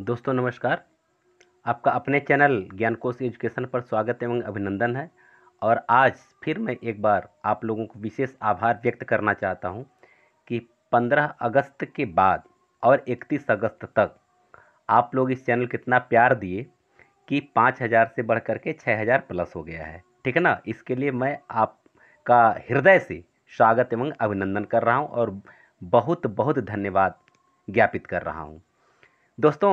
दोस्तों नमस्कार आपका अपने चैनल ज्ञानकोश एजुकेशन पर स्वागत एवं अभिनंदन है और आज फिर मैं एक बार आप लोगों को विशेष आभार व्यक्त करना चाहता हूं कि 15 अगस्त के बाद और 31 अगस्त तक आप लोग इस चैनल कितना प्यार दिए कि 5000 से बढ़ कर के 6000 प्लस हो गया है ठीक है ना इसके लिए मैं आपका हृदय से स्वागत एवं अभिनंदन कर रहा हूँ और बहुत बहुत धन्यवाद ज्ञापित कर रहा हूँ दोस्तों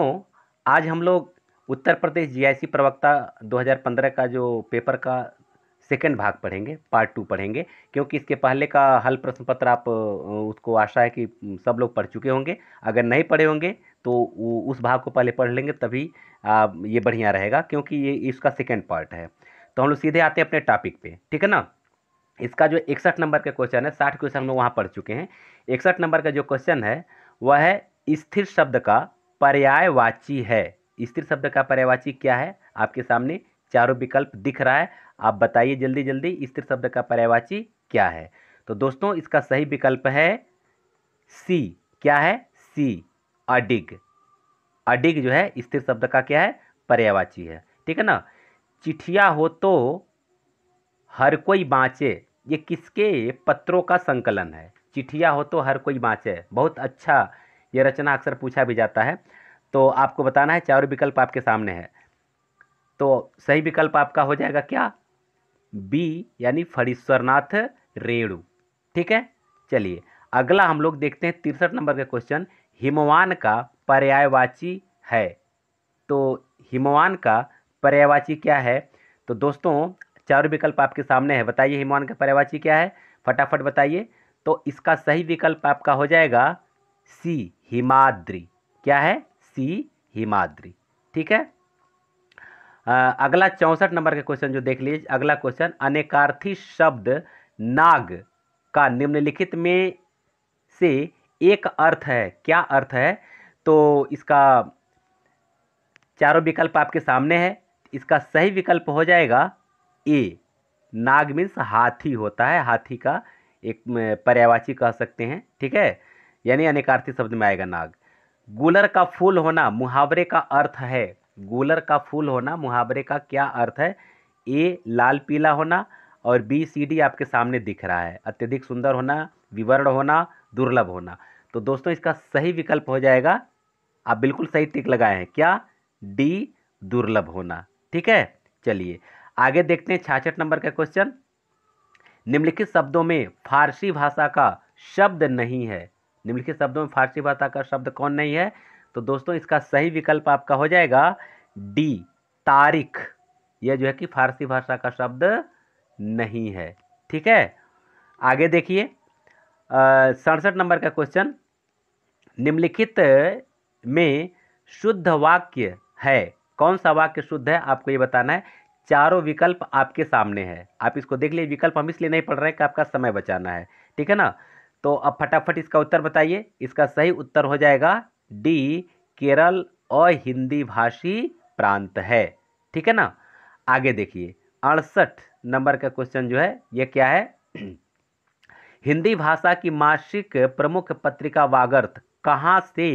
आज हम लोग उत्तर प्रदेश जीआईसी प्रवक्ता 2015 का जो पेपर का सेकंड भाग पढ़ेंगे पार्ट टू पढ़ेंगे क्योंकि इसके पहले का हल प्रश्न पत्र आप उसको आशा है कि सब लोग पढ़ चुके होंगे अगर नहीं पढ़े होंगे तो उस भाग को पहले पढ़ लेंगे तभी ये बढ़िया रहेगा क्योंकि ये इसका सेकेंड पार्ट है तो हम लोग सीधे आते हैं अपने टॉपिक पर ठीक है ना इसका जो इकसठ नंबर का क्वेश्चन है साठ क्वेश्चन हम लोग वहाँ पढ़ चुके हैं इकसठ नंबर का जो क्वेश्चन है वह है स्थिर शब्द का पर्यायवाची है स्त्री शब्द का पर्यायवाची क्या है आपके सामने चारों विकल्प दिख रहा है आप बताइए जल्दी जल्दी स्त्री शब्द का पर्यायवाची क्या है तो दोस्तों इसका सही विकल्प है सी क्या है सी अडिग अडिग जो है स्थिर शब्द का क्या है पर्यायवाची है ठीक है ना चिठिया हो तो हर कोई बाँचे ये किसके पत्रों का संकलन है चिठिया हो तो हर कोई बाँचे बहुत अच्छा ये रचना अक्सर पूछा भी जाता है तो आपको बताना है चारों विकल्प आपके सामने है तो सही विकल्प आपका हो जाएगा क्या बी यानी फरीश्वरनाथ रेणु ठीक है चलिए अगला हम लोग देखते हैं तिरसठ नंबर का क्वेश्चन हिमवान का पर्यायवाची है तो हिमवान का पर्यायवाची क्या है तो दोस्तों चार विकल्प आपके सामने है बताइए हिमवान का पर्यायवाची क्या है फटाफट बताइए तो इसका सही विकल्प आपका हो जाएगा सी हिमाद्री क्या है सी हिमाद्री ठीक है आ, अगला चौंसठ नंबर का क्वेश्चन जो देख लीजिए अगला क्वेश्चन अनेकार्थी शब्द नाग का निम्नलिखित में से एक अर्थ है क्या अर्थ है तो इसका चारों विकल्प आपके सामने है इसका सही विकल्प हो जाएगा ए नाग मीन्स हाथी होता है हाथी का एक पर्यावाची कह सकते हैं ठीक है यानी अनेकार्थी शब्द में आएगा नाग गुलर का फूल होना मुहावरे का अर्थ है गुलर का फूल होना मुहावरे का क्या अर्थ है ए लाल पीला होना और बी सी डी आपके सामने दिख रहा है अत्यधिक सुंदर होना विवरण होना दुर्लभ होना तो दोस्तों इसका सही विकल्प हो जाएगा आप बिल्कुल सही टिक लगाए हैं क्या डी दुर्लभ होना ठीक है चलिए आगे देखते हैं छाछठ नंबर का क्वेश्चन निम्नलिखित शब्दों में फारसी भाषा का शब्द नहीं है निम्नलिखित शब्दों में फारसी भाषा का शब्द कौन नहीं है तो दोस्तों इसका सही विकल्प आपका हो जाएगा डी तारिक यह जो है कि फारसी भाषा का शब्द नहीं है ठीक है आगे देखिए सड़सठ नंबर का क्वेश्चन निम्नलिखित में शुद्ध वाक्य है कौन सा वाक्य शुद्ध है आपको ये बताना है चारों विकल्प आपके सामने है आप इसको देख लिए विकल्प हम इसलिए नहीं पढ़ रहे हैं कि आपका समय बचाना है ठीक है ना तो अब फटाफट इसका उत्तर बताइए इसका सही उत्तर हो जाएगा डी केरल और हिंदी भाषी प्रांत है ठीक है ना आगे देखिए अड़सठ नंबर का क्वेश्चन जो है ये क्या है हिंदी भाषा की मासिक प्रमुख पत्रिका वागर्थ कहाँ से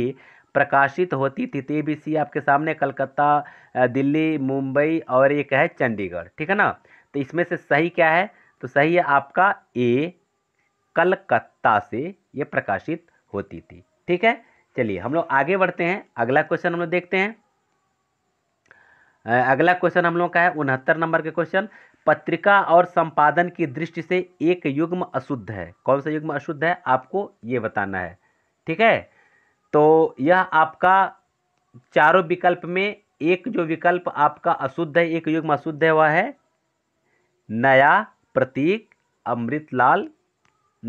प्रकाशित होती थी सी तो आपके सामने कलकत्ता दिल्ली मुंबई और एक है चंडीगढ़ ठीक है ना तो इसमें से सही क्या है तो सही है आपका ए कलकत्ता से ये प्रकाशित होती थी ठीक है चलिए हम लोग आगे बढ़ते हैं अगला क्वेश्चन हम लोग देखते हैं अगला क्वेश्चन हम लोग का है उनहत्तर नंबर के क्वेश्चन पत्रिका और संपादन की दृष्टि से एक युग्म अशुद्ध है कौन सा युग्म अशुद्ध है आपको ये बताना है ठीक है तो यह आपका चारों विकल्प में एक जो विकल्प आपका अशुद्ध है एक युग्म अशुद्ध है वह है नया प्रतीक अमृतलाल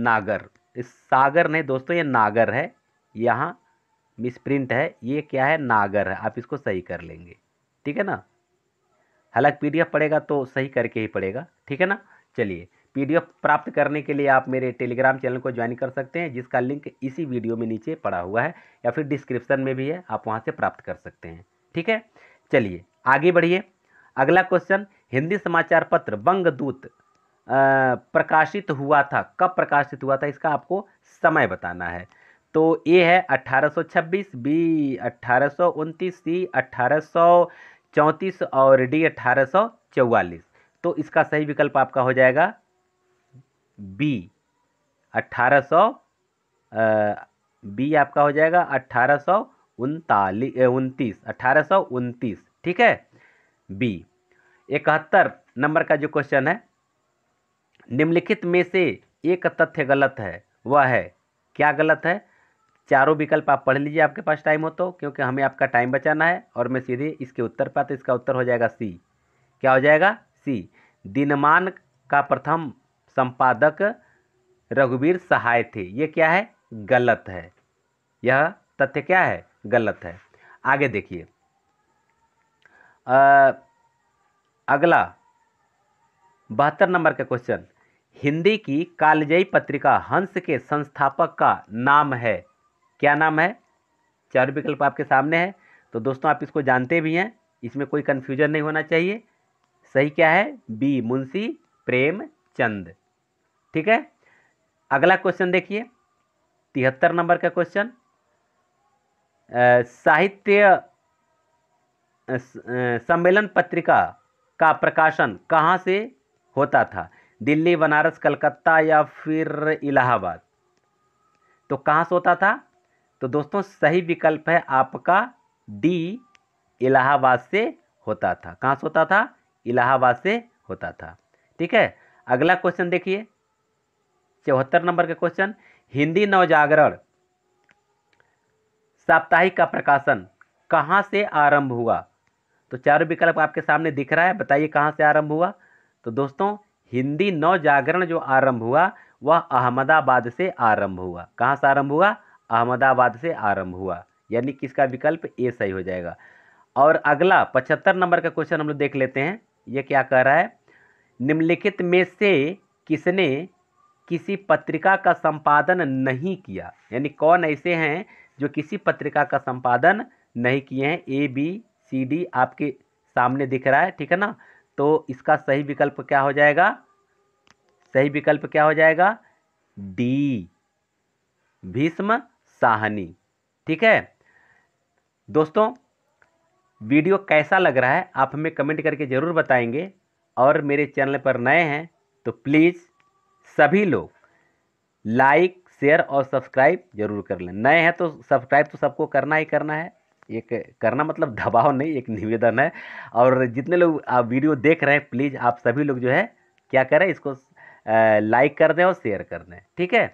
नागर इस सागर नहीं दोस्तों ये नागर है यहाँ मिस प्रिंट है ये क्या है नागर है आप इसको सही कर लेंगे ठीक है ना हालांकि पीडीएफ पड़ेगा तो सही करके ही पड़ेगा ठीक है ना चलिए पीडीएफ प्राप्त करने के लिए आप मेरे टेलीग्राम चैनल को ज्वाइन कर सकते हैं जिसका लिंक इसी वीडियो में नीचे पड़ा हुआ है या फिर डिस्क्रिप्शन में भी है आप वहाँ से प्राप्त कर सकते हैं ठीक है चलिए आगे बढ़िए अगला क्वेश्चन हिंदी समाचार पत्र बंग दूत प्रकाशित हुआ था कब प्रकाशित हुआ था इसका आपको समय बताना है तो ए है 1826 बी अट्ठारह सी अट्ठारह और डी अट्ठारह तो इसका सही विकल्प आपका हो जाएगा बी अट्ठारह बी आपका हो जाएगा अट्ठारह सौ उनतीस अट्ठारह ठीक है बी इकहत्तर नंबर का जो क्वेश्चन है निम्नलिखित में से एक तथ्य गलत है वह है क्या गलत है चारों विकल्प आप पढ़ लीजिए आपके पास टाइम हो तो क्योंकि हमें आपका टाइम बचाना है और मैं सीधे इसके उत्तर पर तो इसका उत्तर हो जाएगा सी क्या हो जाएगा सी दिनमान का प्रथम संपादक रघुवीर सहाय थे ये क्या है गलत है यह तथ्य क्या है गलत है आगे देखिए अगला बहत्तर नंबर का क्वेश्चन हिंदी की कालजयी पत्रिका हंस के संस्थापक का नाम है क्या नाम है चार विकल्प आपके सामने है तो दोस्तों आप इसको जानते भी हैं इसमें कोई कन्फ्यूजन नहीं होना चाहिए सही क्या है बी मुंशी प्रेम चंद ठीक है अगला क्वेश्चन देखिए तिहत्तर नंबर का क्वेश्चन साहित्य सम्मेलन पत्रिका का प्रकाशन कहाँ से होता था दिल्ली बनारस कलकत्ता या फिर इलाहाबाद तो कहाँ सोता था तो दोस्तों सही विकल्प है आपका डी इलाहाबाद से होता था कहाँ सोता था इलाहाबाद से होता था ठीक है अगला क्वेश्चन देखिए चौहत्तर नंबर का क्वेश्चन हिंदी नवजागरण साप्ताहिक का प्रकाशन कहाँ से आरंभ हुआ तो चारों विकल्प आपके सामने दिख रहा है बताइए कहाँ से आरंभ हुआ तो दोस्तों हिंदी नव जागरण जो आरंभ हुआ वह अहमदाबाद से आरंभ हुआ कहाँ से आरंभ हुआ अहमदाबाद से आरंभ हुआ यानी किसका विकल्प ए सही हो जाएगा और अगला पचहत्तर नंबर का क्वेश्चन हम लोग देख लेते हैं ये क्या कह रहा है निम्नलिखित में से किसने किसी पत्रिका का संपादन नहीं किया यानी कौन ऐसे हैं जो किसी पत्रिका का संपादन नहीं किए हैं ए बी सी डी आपके सामने दिख रहा है ठीक है ना तो इसका सही विकल्प क्या हो जाएगा सही विकल्प क्या हो जाएगा डी भीष्म साहनी ठीक है दोस्तों वीडियो कैसा लग रहा है आप हमें कमेंट करके ज़रूर बताएंगे और मेरे चैनल पर नए हैं तो प्लीज़ सभी लोग लाइक शेयर और सब्सक्राइब जरूर कर लें नए हैं तो सब्सक्राइब तो सबको करना ही करना है एक करना मतलब दबाव नहीं एक निवेदन है और जितने लोग आप वीडियो देख रहे हैं प्लीज़ आप सभी लोग जो है क्या करें इसको लाइक कर दें और शेयर कर दें ठीक है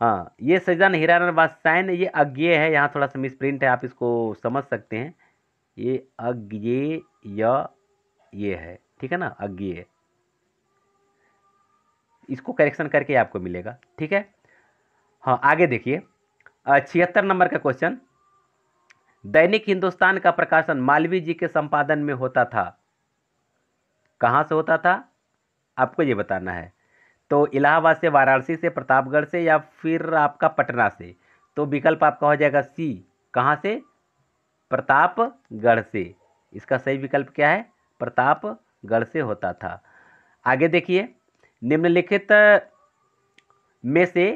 हाँ ये सजान हिरानन साइन ये अज्ञे है यहाँ थोड़ा सा मिसप्रिंट है आप इसको समझ सकते हैं ये अज्ञे या ये है ठीक है ना अज्ञे इसको करेक्शन करके आपको मिलेगा ठीक है हाँ आगे देखिए छिहत्तर नंबर का क्वेश्चन दैनिक हिंदुस्तान का प्रकाशन मालवीय जी के संपादन में होता था कहाँ से होता था आपको ये बताना है तो इलाहाबाद से वाराणसी से प्रतापगढ़ से या फिर आपका पटना से तो विकल्प आपका हो जाएगा सी कहाँ से प्रतापगढ़ से इसका सही विकल्प क्या है प्रतापगढ़ से होता था आगे देखिए निम्नलिखित में से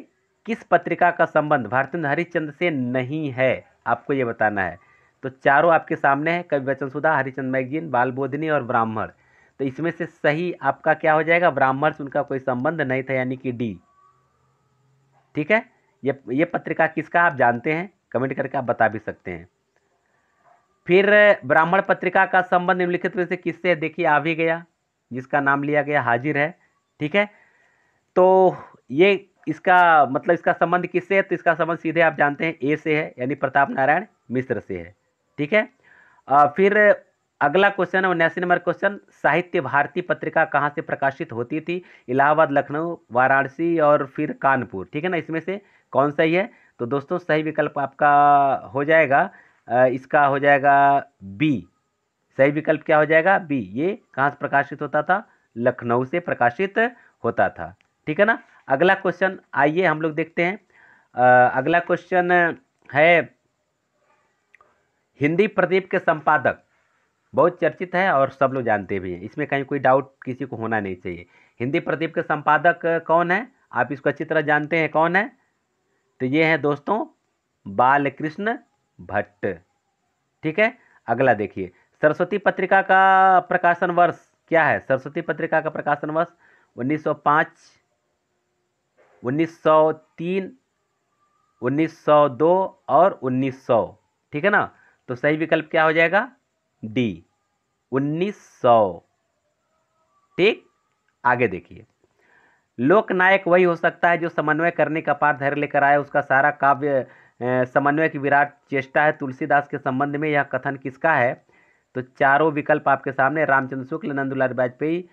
किस पत्रिका का संबंध भारतीय हरिश्चंद्र से नहीं है आपको ये बताना है तो चारों आपके सामने है कवि सुधा हरिचंद मैगजीन बालबोधनी और ब्राह्मण तो इसमें से सही आपका क्या हो जाएगा ब्राह्मण से उनका कोई संबंध नहीं था यानी कि डी ठीक है ये ये पत्रिका किसका आप जानते हैं कमेंट करके आप बता भी सकते हैं फिर ब्राह्मण पत्रिका का संबंध निम्नलिखित में से किससे देखिए आ भी गया जिसका नाम लिया गया हाजिर है ठीक है तो ये इसका मतलब इसका संबंध किससे है तो इसका संबंध सीधे आप जानते हैं ए से है यानी प्रताप नारायण मिश्र से है ठीक है आ, फिर अगला क्वेश्चन है उन्यासी नंबर क्वेश्चन साहित्य भारती पत्रिका कहाँ से प्रकाशित होती थी इलाहाबाद लखनऊ वाराणसी और फिर कानपुर ठीक है ना इसमें से कौन सही है तो दोस्तों सही विकल्प आपका हो जाएगा इसका हो जाएगा बी सही विकल्प क्या हो जाएगा बी ये कहाँ से प्रकाशित होता था लखनऊ से प्रकाशित होता था ठीक है ना अगला क्वेश्चन आइए हम लोग देखते हैं आ, अगला क्वेश्चन है हिंदी प्रदीप के संपादक बहुत चर्चित है और सब लोग जानते भी हैं इसमें कहीं कोई डाउट किसी को होना नहीं चाहिए हिंदी प्रदीप के संपादक कौन है आप इसको अच्छी तरह जानते हैं कौन है तो ये है दोस्तों बालकृष्ण भट्ट ठीक है अगला देखिए सरस्वती पत्रिका का प्रकाशन वर्ष क्या है सरस्वती पत्रिका का प्रकाशन वर्ष 1905 1903 1902 और 1900 ठीक है ना तो सही विकल्प क्या हो जाएगा डी 1900 ठीक आगे देखिए लोकनायक वही हो सकता है जो समन्वय करने का पार धैर्य लेकर आए उसका सारा काव्य समन्वय की विराट चेष्टा है तुलसीदास के संबंध में यह कथन किसका है तो चारों विकल्प आपके सामने रामचंद्र शुक्ल नंदूलाल वाजपेयी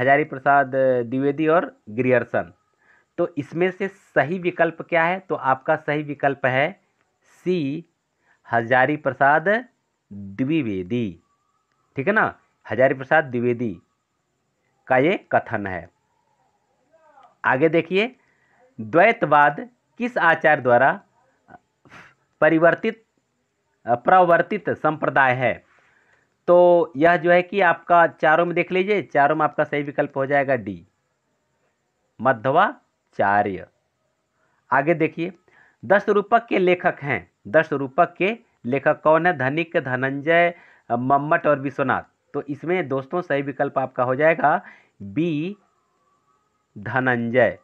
हजारी प्रसाद द्विवेदी और गिरियर्सन तो इसमें से सही विकल्प क्या है तो आपका सही विकल्प है सी हजारी प्रसाद द्विवेदी ठीक है ना हजारी प्रसाद द्विवेदी का ये कथन है आगे देखिए द्वैतवाद किस आचार्य द्वारा परिवर्तित प्रवर्तित संप्रदाय है तो यह जो है कि आपका चारों में देख लीजिए चारों में आपका सही विकल्प हो जाएगा डी मध्वा आचार्य आगे देखिए दस रूपक के लेखक हैं दस रूपक के लेखक कौन है धनिक धनंजय मम्मट और विश्वनाथ तो इसमें दोस्तों सही विकल्प आपका हो जाएगा बी धनंजय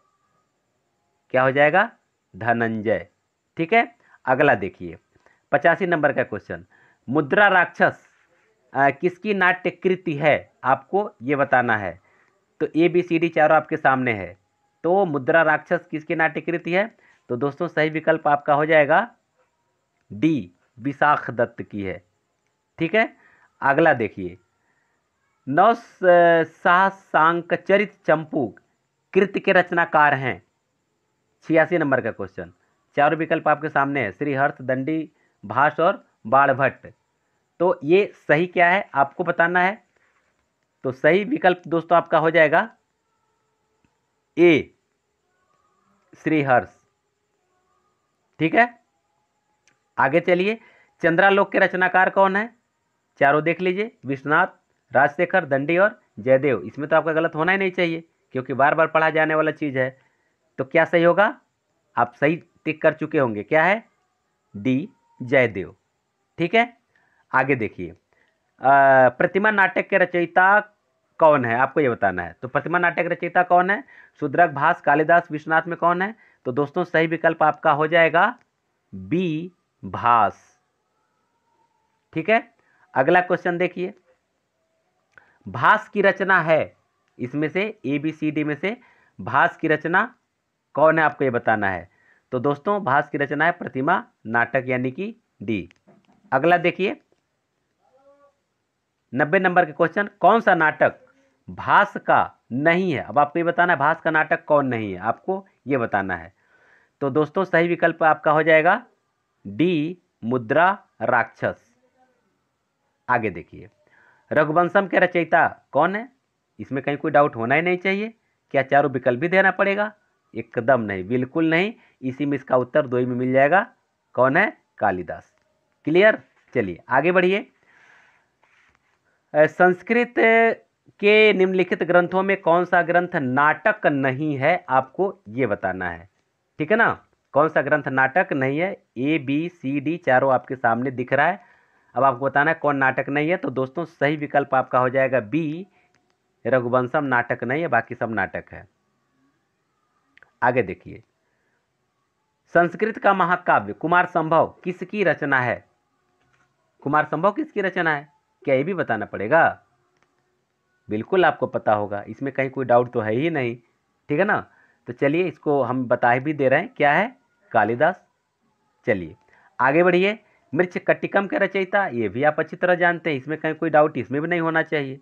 क्या हो जाएगा धनंजय ठीक है अगला देखिए पचासी नंबर का क्वेश्चन मुद्रा राक्षस आ, किसकी नाट्य कृति है आपको ये बताना है तो ए बी सी डी चारों आपके सामने है तो मुद्रा राक्षस किसके नाट्यकृति है तो दोस्तों सही विकल्प आपका हो जाएगा डी विशाख दत्त की है ठीक है अगला देखिए नौ साहसांक चरित चंपू कृत के रचनाकार हैं छियासी नंबर का क्वेश्चन चारों विकल्प आपके सामने है श्री हर्ष दंडी भाष और बाढ़ भट्ट तो ये सही क्या है आपको बताना है तो सही विकल्प दोस्तों आपका हो जाएगा ए श्रीहर्ष ठीक है आगे चलिए चंद्रालोक के रचनाकार कौन है चारों देख लीजिए विश्वनाथ राजशेखर दंडी और जयदेव इसमें तो आपका गलत होना ही नहीं चाहिए क्योंकि बार बार पढ़ा जाने वाला चीज़ है तो क्या सही होगा आप सही टिक कर चुके होंगे क्या है डी जयदेव ठीक है आगे देखिए प्रतिमा नाटक के रचयिता कौन है आपको ये बताना है तो प्रतिमा नाटक रचयिता कौन है सुद्रक भास कालिदास विश्वनाथ में कौन है तो दोस्तों सही विकल्प आपका हो जाएगा बी भास ठीक है अगला क्वेश्चन देखिए भास की रचना है इसमें से ए बी सी डी में से भास की रचना कौन है आपको ये बताना है तो दोस्तों भास की रचना है प्रतिमा नाटक यानी कि डी अगला देखिए नब्बे नंबर का क्वेश्चन कौन सा नाटक भास का नहीं है अब आपको ये बताना है भास का नाटक कौन नहीं है आपको ये बताना है तो दोस्तों सही विकल्प आपका हो जाएगा डी मुद्रा राक्षस आगे देखिए रघुवंशम के रचयिता कौन है इसमें कहीं कोई डाउट होना ही नहीं चाहिए क्या चारों विकल्प भी देना पड़ेगा एकदम नहीं बिल्कुल नहीं इसी में इसका उत्तर दो ही में मिल जाएगा कौन है कालिदास क्लियर चलिए आगे बढ़िए संस्कृत के निम्नलिखित ग्रंथों में कौन सा ग्रंथ नाटक नहीं है आपको ये बताना है ठीक है ना कौन सा ग्रंथ नाटक नहीं है ए बी सी डी चारों आपके सामने दिख रहा है अब आपको बताना है कौन नाटक नहीं है तो दोस्तों सही विकल्प आपका हो जाएगा बी रघुवंशम नाटक नहीं है बाकी सब नाटक है आगे देखिए संस्कृत का महाकाव्य कुमार संभव किसकी रचना है कुमार संभव किसकी रचना है क्या ये भी बताना पड़ेगा बिल्कुल आपको पता होगा इसमें कहीं कोई डाउट तो है ही नहीं ठीक है ना तो चलिए इसको हम बता भी दे रहे हैं क्या है कालिदास चलिए आगे बढ़िए मृक्ष कट्टिकम के रचयिता ये भी आप अच्छी तरह जानते हैं इसमें कहीं कोई डाउट इसमें भी नहीं होना चाहिए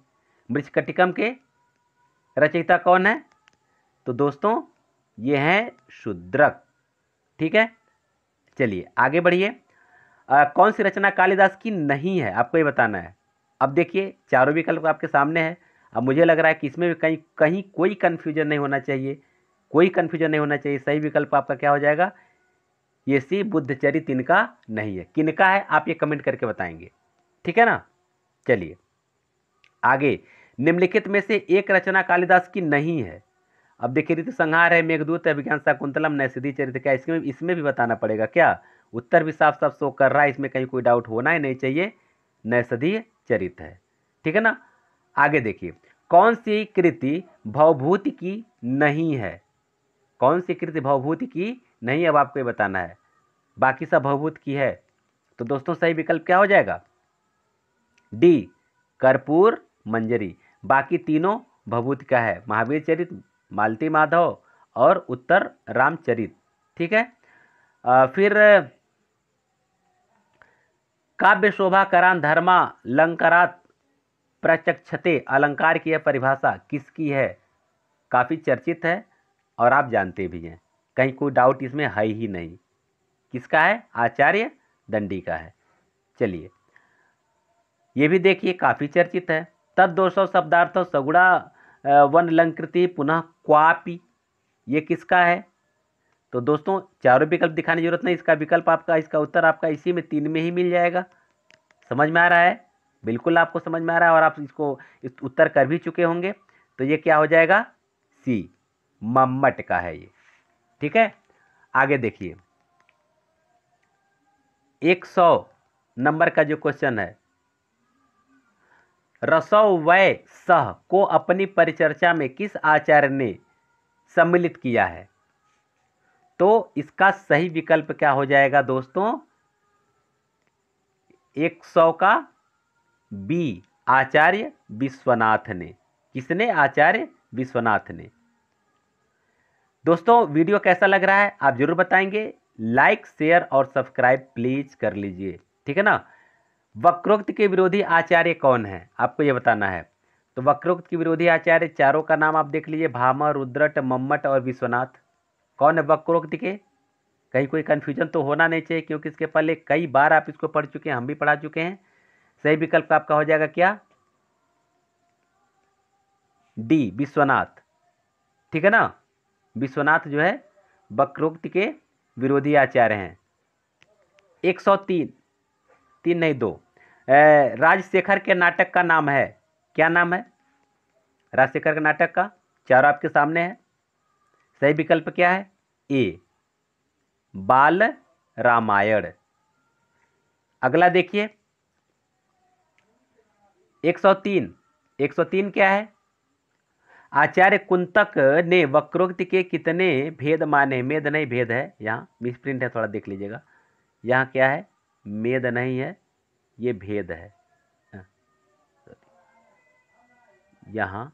मृक्ष कट्टिकम के रचयिता कौन है तो दोस्तों ये हैं शुद्रक ठीक है चलिए आगे बढ़िए कौन सी रचना कालिदास की नहीं है आपको ये बताना है अब देखिए चारों विकल्प आपके सामने है अब मुझे लग रहा है कि इसमें भी कहीं कहीं कोई कन्फ्यूजन नहीं होना चाहिए कोई कन्फ्यूजन नहीं होना चाहिए सही विकल्प आपका क्या हो जाएगा ये सी बुद्ध चरित इनका नहीं है किनका है आप ये कमेंट करके बताएंगे ठीक है ना चलिए आगे निम्नलिखित में से एक रचना कालिदास की नहीं है अब देखिए ऋतु संहार है मेघदूत है विज्ञान शाकुंतलम सिद्धि चरित्र क्या इसमें इसमें भी बताना पड़ेगा क्या उत्तर भी साफ साफ शो कर रहा है इसमें कहीं कोई डाउट होना ही नहीं चाहिए नैसदीय चरित्र है ठीक है ना आगे देखिए कौन सी कृति भवभूत की नहीं है कौन सी कृति भवभूत की नहीं अब आपको ये बताना है बाकी सब भवभूत की है तो दोस्तों सही विकल्प क्या हो जाएगा डी कर्पूर मंजरी बाकी तीनों भवभूत का है महावीर चरित मालती माधव और उत्तर रामचरित ठीक है आ, फिर काव्य शोभा करान धर्मा लंकरात प्रचक्षते अलंकार की यह परिभाषा किसकी है काफ़ी चर्चित है और आप जानते भी हैं कहीं कोई डाउट इसमें है ही नहीं किसका है आचार्य दंडी का है चलिए ये भी देखिए काफ़ी चर्चित है तद दो सौ शब्दार्थ सगुड़ा वन लंकृति पुनः क्वापी ये किसका है तो दोस्तों चारों विकल्प दिखाने की जरूरत नहीं इसका विकल्प आपका इसका उत्तर आपका इसी में तीन में ही मिल जाएगा समझ में आ रहा है बिल्कुल आपको समझ में आ रहा है और आप इसको उत्तर कर भी चुके होंगे तो ये क्या हो जाएगा सी मम्मट का है ये ठीक है आगे देखिए एक सौ नंबर का जो क्वेश्चन है रसौ वय सह को अपनी परिचर्चा में किस आचार्य ने सम्मिलित किया है तो इसका सही विकल्प क्या हो जाएगा दोस्तों एक सौ का बी आचार्य विश्वनाथ ने किसने आचार्य विश्वनाथ ने दोस्तों वीडियो कैसा लग रहा है आप जरूर बताएंगे लाइक शेयर और सब्सक्राइब प्लीज कर लीजिए ठीक है ना वक्रोक्त के विरोधी आचार्य कौन है आपको ये बताना है तो वक्रोक्त के विरोधी आचार्य चारों का नाम आप देख लीजिए भामा रुद्रट मम्मट और विश्वनाथ कौन है वक्रोक्त के कहीं कोई कन्फ्यूजन तो होना नहीं चाहिए क्योंकि इसके पहले कई बार आप इसको पढ़ चुके हैं हम भी पढ़ा चुके हैं सही विकल्प आपका हो जाएगा क्या डी विश्वनाथ ठीक है ना विश्वनाथ जो है वक्रोक्त के विरोधी आचार्य हैं एक सौ तीन तीन नहीं दो राजशेखर के नाटक का नाम है क्या नाम है राजशेखर के नाटक का चारों आपके सामने है सही विकल्प क्या है ए बाल रामायण अगला देखिए एक सौ तीन एक सौ तीन क्या है आचार्य कुंतक ने वक्रोक्ति के कितने भेद माने मेद नहीं भेद है यहाँ मिसप्रिंट है थोड़ा देख लीजिएगा यहाँ क्या है मेद नहीं है ये भेद है हाँ। यहाँ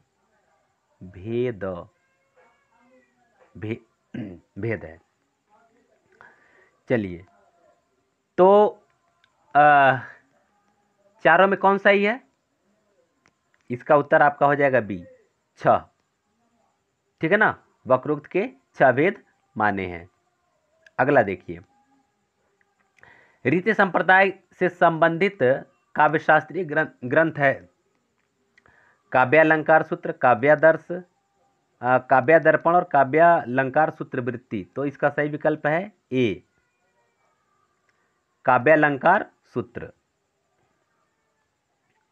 भेद भे, भेद है चलिए तो आ, चारों में कौन सा ही है इसका उत्तर आपका हो जाएगा बी छ ठीक है ना वक्रोक्त के छह भेद माने हैं अगला देखिए रीति संप्रदाय से संबंधित काव्यशास्त्रीय ग्रंथ है काव्यालंकार सूत्र काव्यादर्श काव्यादर्पण और काव्यालंकार सूत्र वृत्ति तो इसका सही विकल्प है ए काव्यालंकार सूत्र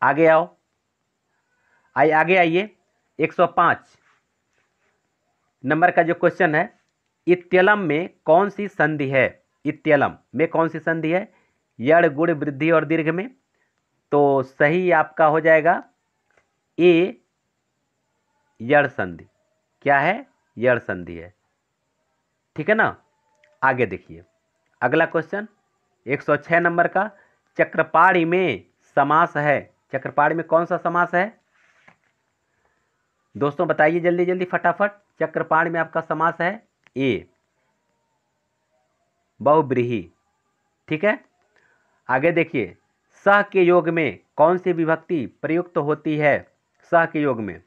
आगे आओ आइए आगे आइए 105 नंबर का जो क्वेश्चन है इत्यलम में कौन सी संधि है इत्यलम में कौन सी संधि है यड़ गुड़ वृद्धि और दीर्घ में तो सही आपका हो जाएगा ए यड़ संधि क्या है यड़ संधि है ठीक है ना आगे देखिए अगला क्वेश्चन 106 नंबर का चक्रपाड़ी में समास है चक्रपाड़ी में कौन सा समास है दोस्तों बताइए जल्दी जल्दी फटाफट चक्रपाण में आपका समास है ए बहुब्रीही ठीक है आगे देखिए सह के योग में कौन सी विभक्ति प्रयुक्त होती है सह के योग में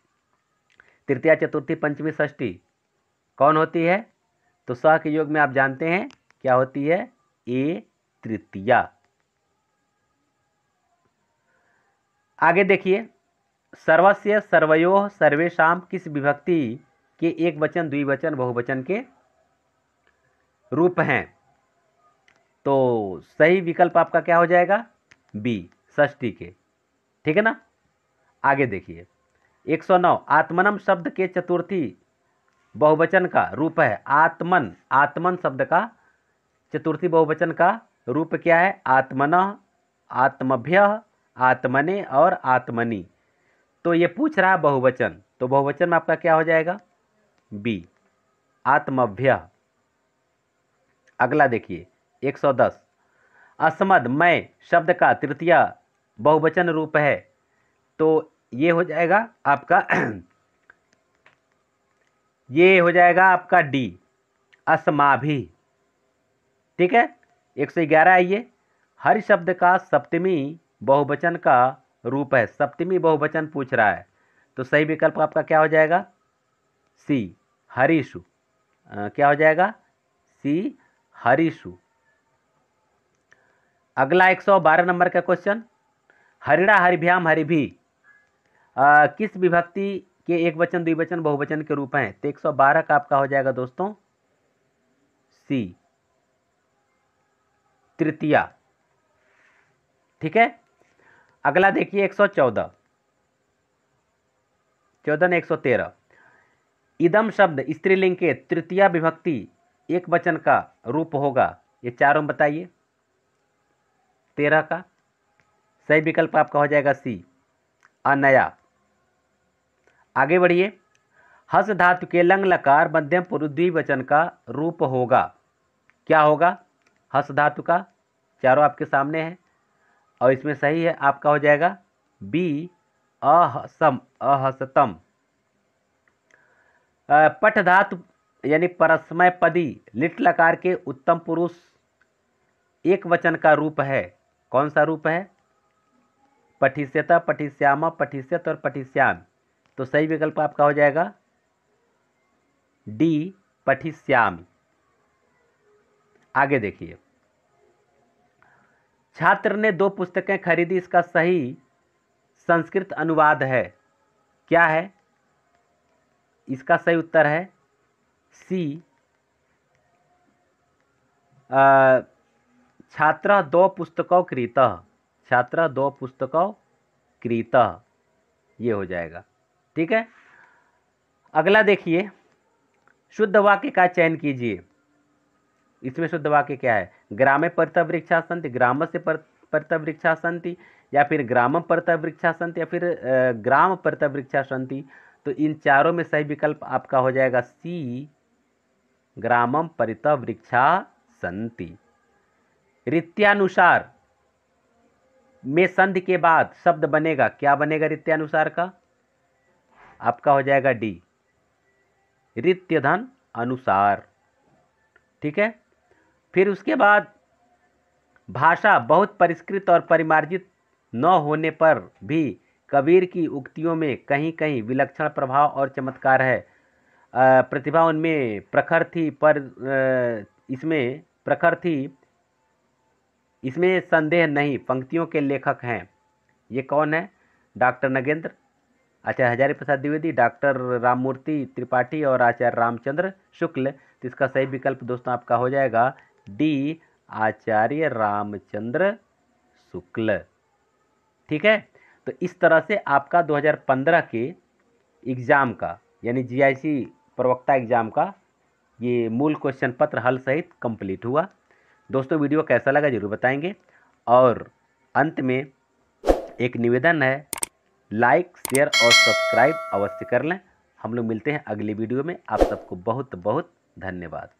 तृतीय चतुर्थी पंचमी षष्ठी कौन होती है तो सह के योग में आप जानते हैं क्या होती है ए तृतीया आगे देखिए सर्वस्य सर्वयो सर्वेशा किस विभक्ति के एक वचन द्विवचन बहुवचन के रूप हैं तो सही विकल्प आपका क्या हो जाएगा बी ष्टी के ठीक है ना आगे देखिए 109 आत्मनम शब्द के चतुर्थी बहुवचन का रूप है आत्मन आत्मन शब्द का चतुर्थी बहुवचन का रूप क्या है आत्मन आत्मभ्य आत्मने और आत्मनी तो ये पूछ रहा है बहुवचन तो बहुवचन में आपका क्या हो जाएगा बी आत्मभ्य अगला देखिए 110 असमद मैं शब्द का तृतीय बहुवचन रूप है तो ये हो जाएगा आपका ये हो जाएगा आपका डी असमाभि ठीक है 111 आइए हर शब्द का सप्तमी बहुवचन का रूप है सप्तमी बहुवचन पूछ रहा है तो सही विकल्प आपका क्या हो जाएगा सी हरीशु क्या हो जाएगा सी हरीशु अगला 112 नंबर का क्वेश्चन हरिडा हरिभ्याम हरिभी किस विभक्ति के एक वचन द्विवचन बहुवचन के रूप हैं तो बारह का आपका हो जाएगा दोस्तों सी तृतीया ठीक है अगला देखिए एक सौ चौदह चौदह एक सौ तेरह इदम शब्द स्त्रीलिंग के तृतीय विभक्ति एक वचन का रूप होगा ये चारों बताइए तेरह का सही विकल्प आपका हो जाएगा सी अनया आगे बढ़िए हस धातु के लंग लकार मध्यम पुरुष द्विवचन का रूप होगा क्या होगा हस धातु का चारों आपके सामने है और इसमें सही है आपका हो जाएगा बी अहसम अहसतम पट धातु यानी परस्मय पदी लिट लकार के उत्तम पुरुष एक वचन का रूप है कौन सा रूप है पठिष्यता पठिश्यामा पठिष्यत और पठिश्याम तो सही विकल्प आपका हो जाएगा डी पठिश्याम आगे देखिए छात्र ने दो पुस्तकें खरीदी इसका सही संस्कृत अनुवाद है क्या है इसका सही उत्तर है सी छात्र दो पुस्तकों क्रीत छात्र दो पुस्तकों क्रीत ये हो जाएगा ठीक है अगला देखिए शुद्ध वाक्य का चयन कीजिए इसमें शुद्ध वाक्य क्या है ग्रामे परतवृक्षा संति ग्राम से परतवृक्षा संति या फिर ग्राम परतवृक्षा संति या फिर ग्राम परतवृक्षा संति तो इन चारों में सही विकल्प आपका हो जाएगा सी ग्रामम परितवृक्षा संति रित्यानुसार में संधि के बाद शब्द बनेगा क्या बनेगा रित्यानुसार का आपका हो जाएगा डी रित्यधन अनुसार ठीक है फिर उसके बाद भाषा बहुत परिष्कृत और परिमार्जित न होने पर भी कबीर की उक्तियों में कहीं कहीं विलक्षण प्रभाव और चमत्कार है प्रतिभा उनमें प्रखर थी पर इसमें प्रखर थी इसमें संदेह नहीं पंक्तियों के लेखक हैं ये कौन है डॉक्टर नगेंद्र आचार्य हजारी प्रसाद द्विवेदी डॉक्टर राममूर्ति त्रिपाठी और आचार्य रामचंद्र शुक्ल तो इसका सही विकल्प दोस्तों आपका हो जाएगा डी आचार्य रामचंद्र शुक्ल ठीक है तो इस तरह से आपका 2015 के एग्ज़ाम का यानी जीआईसी प्रवक्ता एग्ज़ाम का ये मूल क्वेश्चन पत्र हल सहित कंप्लीट हुआ दोस्तों वीडियो कैसा लगा ज़रूर बताएंगे और अंत में एक निवेदन है लाइक शेयर और सब्सक्राइब अवश्य कर लें हम लोग मिलते हैं अगली वीडियो में आप सबको बहुत बहुत धन्यवाद